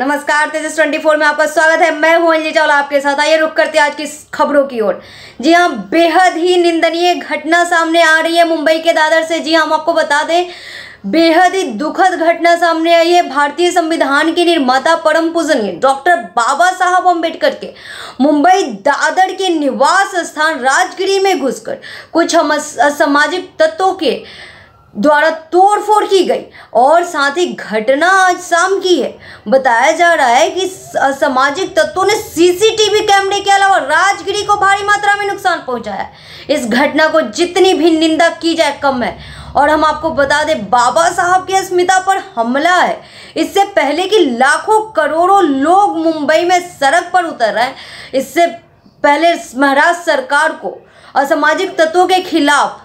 नमस्कार तेजस 24 में आपका स्वागत है मैं हूं अंजलि चावला आपके साथ आइए रुक करते आज की खबरों की ओर जी हाँ बेहद ही निंदनीय घटना सामने आ रही है मुंबई के दादर से जी हम आपको बता दें बेहद ही दुखद घटना सामने आई है भारतीय संविधान के निर्माता परम पूजनीय डॉक्टर बाबा साहब अम्बेडकर के मुंबई दादर के निवास स्थान राजगिरी में घुसकर कुछ सामाजिक तत्वों के द्वारा तोड़फोड़ की गई और साथ ही घटना आज शाम की है बताया जा रहा है कि सामाजिक तत्वों ने सीसीटीवी कैमरे के अलावा राजगिरी को भारी मात्रा में नुकसान पहुंचाया इस घटना को जितनी भी निंदा की जाए कम है और हम आपको बता दें बाबा साहब की अस्मिता पर हमला है इससे पहले कि लाखों करोड़ों लोग मुंबई में सड़क पर उतर रहे हैं इससे पहले महाराष्ट्र सरकार को असामाजिक तत्वों के खिलाफ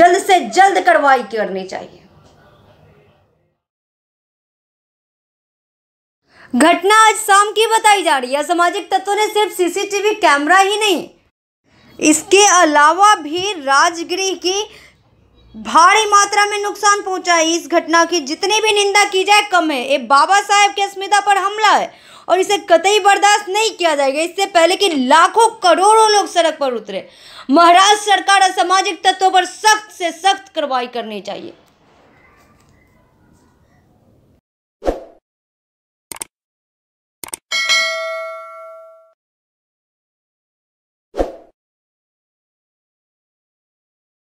जल्द से जल्द कार्रवाई करनी चाहिए घटना आज शाम की बताई जा रही है सामाजिक तत्वों ने सिर्फ सीसीटीवी कैमरा ही नहीं इसके अलावा भी राजगिरी की भारी मात्रा में नुकसान पहुंचा है इस घटना की जितनी भी निंदा की जाए कम है ये बाबा साहेब की अस्मिता पर हमला है और इसे कतई बर्दाश्त नहीं किया जाएगा इससे पहले कि लाखों करोड़ों लोग सड़क पर उतरे महाराष्ट्र सरकार असामाजिक तत्वों पर सख्त से सख्त कार्रवाई करनी चाहिए